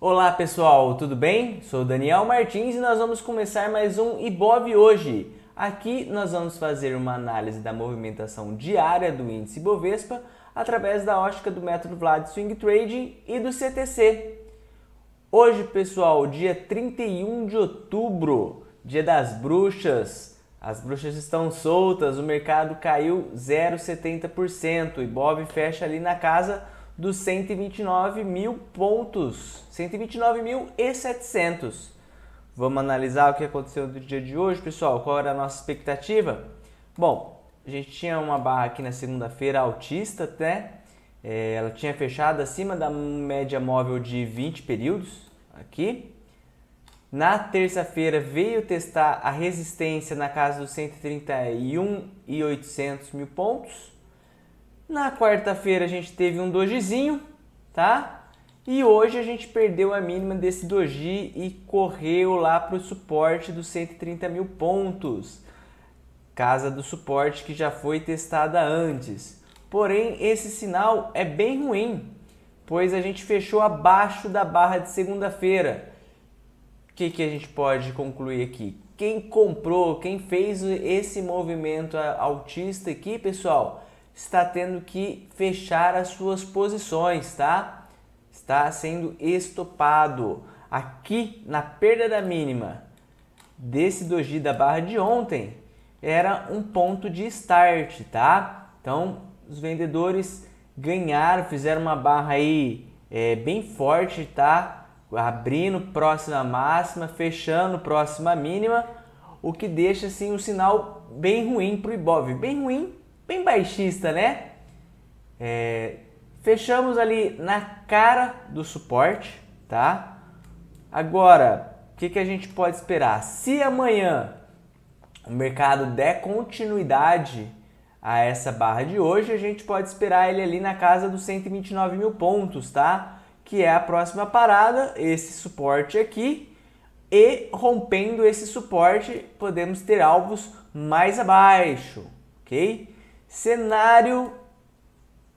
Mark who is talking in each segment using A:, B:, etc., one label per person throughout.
A: Olá pessoal, tudo bem? Sou Daniel Martins e nós vamos começar mais um IBOV hoje. Aqui nós vamos fazer uma análise da movimentação diária do índice Bovespa através da ótica do método Vlad Swing Trading e do CTC. Hoje, pessoal, dia 31 de outubro, dia das bruxas. As bruxas estão soltas, o mercado caiu 0,70%, o IBOV fecha ali na casa dos 129 mil pontos, 129.700. Vamos analisar o que aconteceu no dia de hoje, pessoal. Qual era a nossa expectativa? Bom, a gente tinha uma barra aqui na segunda-feira altista, até. Né? É, ela tinha fechado acima da média móvel de 20 períodos aqui. Na terça-feira veio testar a resistência na casa dos 131 e 800 mil pontos. Na quarta-feira a gente teve um dojizinho, tá? E hoje a gente perdeu a mínima desse doji e correu lá para o suporte dos 130 mil pontos. Casa do suporte que já foi testada antes. Porém, esse sinal é bem ruim, pois a gente fechou abaixo da barra de segunda-feira. O que, que a gente pode concluir aqui? Quem comprou, quem fez esse movimento autista aqui, pessoal, está tendo que fechar as suas posições, tá? Está sendo estopado. Aqui na perda da mínima desse doji da barra de ontem era um ponto de start, tá? Então os vendedores ganharam, fizeram uma barra aí é, bem forte, tá? Abrindo próxima máxima, fechando próxima mínima, o que deixa assim um sinal bem ruim para o Ibov, bem ruim bem baixista, né? É, fechamos ali na cara do suporte, tá? Agora, o que, que a gente pode esperar? Se amanhã o mercado der continuidade a essa barra de hoje, a gente pode esperar ele ali na casa dos 129 mil pontos, tá? Que é a próxima parada, esse suporte aqui. E rompendo esse suporte, podemos ter alvos mais abaixo, ok? Cenário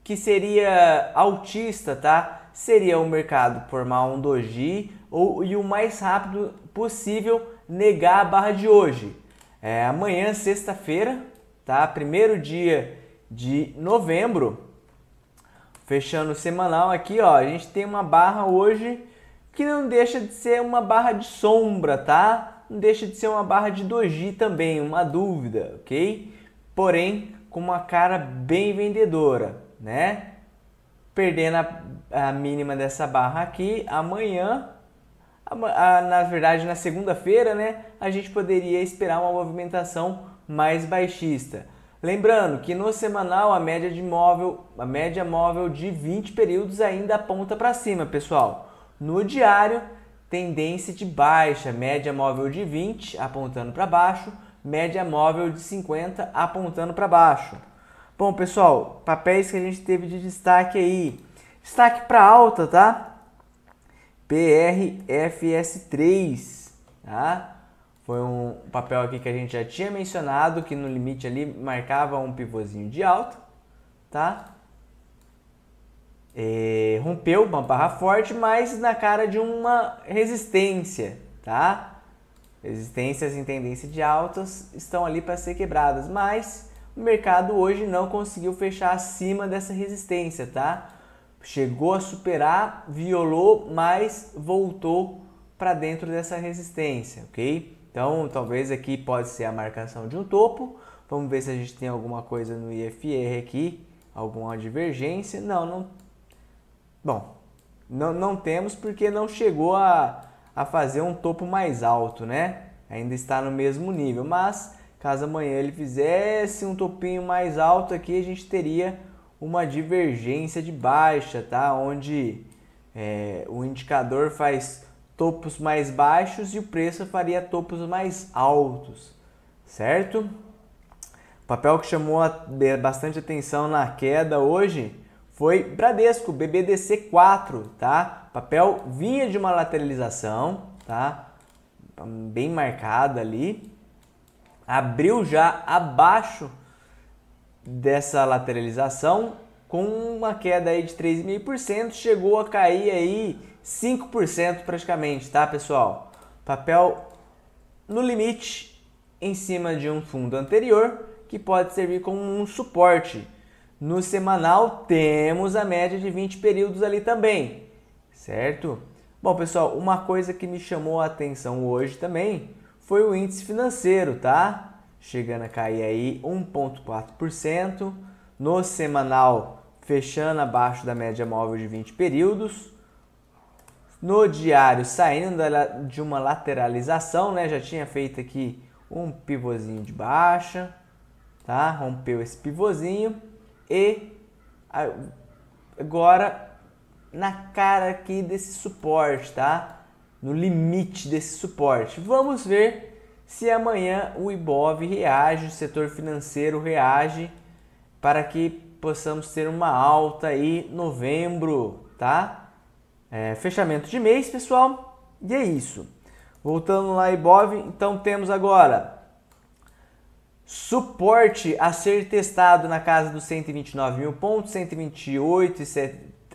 A: que seria autista, tá? Seria o mercado formar um doji ou e o mais rápido possível negar a barra de hoje. É, amanhã, sexta-feira, tá? Primeiro dia de novembro. Fechando o semanal aqui, ó, a gente tem uma barra hoje que não deixa de ser uma barra de sombra, tá? Não deixa de ser uma barra de doji também, uma dúvida, ok? Porém, com uma cara bem vendedora, né? Perdendo a, a mínima dessa barra aqui, amanhã, a, a, na verdade na segunda-feira, né? A gente poderia esperar uma movimentação mais baixista. Lembrando que no semanal a média de móvel, a média móvel de 20 períodos ainda aponta para cima, pessoal. No diário, tendência de baixa, média móvel de 20 apontando para baixo, média móvel de 50 apontando para baixo. Bom, pessoal, papéis que a gente teve de destaque aí. Destaque para alta, tá? PRFS3, tá? Foi um papel aqui que a gente já tinha mencionado, que no limite ali marcava um pivôzinho de alta, tá? É, rompeu uma barra forte, mas na cara de uma resistência, tá? Resistências em tendência de altas estão ali para ser quebradas, mas o mercado hoje não conseguiu fechar acima dessa resistência, tá? Chegou a superar, violou, mas voltou para dentro dessa resistência, ok? Então, talvez aqui pode ser a marcação de um topo. Vamos ver se a gente tem alguma coisa no IFR aqui, alguma divergência. Não, não. Bom, não, não temos porque não chegou a a fazer um topo mais alto, né? Ainda está no mesmo nível, mas caso amanhã ele fizesse um topinho mais alto aqui, a gente teria uma divergência de baixa, tá? Onde é, o indicador faz topos mais baixos e o preço faria topos mais altos, certo? O papel que chamou bastante atenção na queda hoje foi Bradesco, BBDC4, tá? Papel vinha de uma lateralização, tá? Bem marcada ali. Abriu já abaixo dessa lateralização com uma queda aí de 3,5%, chegou a cair aí 5% praticamente, tá, pessoal? Papel no limite em cima de um fundo anterior que pode servir como um suporte. No semanal temos a média de 20 períodos ali também certo? Bom, pessoal, uma coisa que me chamou a atenção hoje também foi o índice financeiro, tá? Chegando a cair aí 1,4% no semanal, fechando abaixo da média móvel de 20 períodos. No diário, saindo de uma lateralização, né? Já tinha feito aqui um pivôzinho de baixa, tá? Rompeu esse pivôzinho e agora na cara aqui desse suporte, tá? No limite desse suporte. Vamos ver se amanhã o Ibov reage, o setor financeiro reage para que possamos ter uma alta aí novembro, tá? É, fechamento de mês, pessoal. E é isso. Voltando lá Ibov, então temos agora suporte a ser testado na casa dos 129 mil pontos, 128 e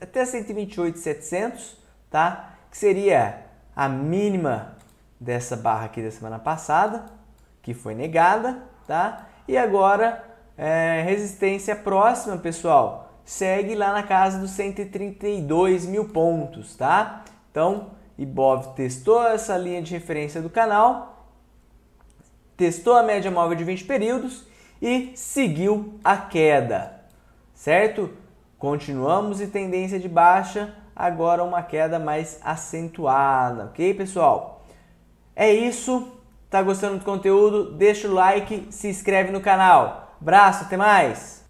A: até 128,700, tá? Que seria a mínima dessa barra aqui da semana passada, que foi negada, tá? E agora, é, resistência próxima, pessoal, segue lá na casa dos 132 mil pontos, tá? Então, Ibov testou essa linha de referência do canal, testou a média móvel de 20 períodos e seguiu a queda, certo? Continuamos em tendência de baixa, agora uma queda mais acentuada, ok, pessoal? É isso. Tá gostando do conteúdo? Deixa o like, se inscreve no canal. Abraço, até mais!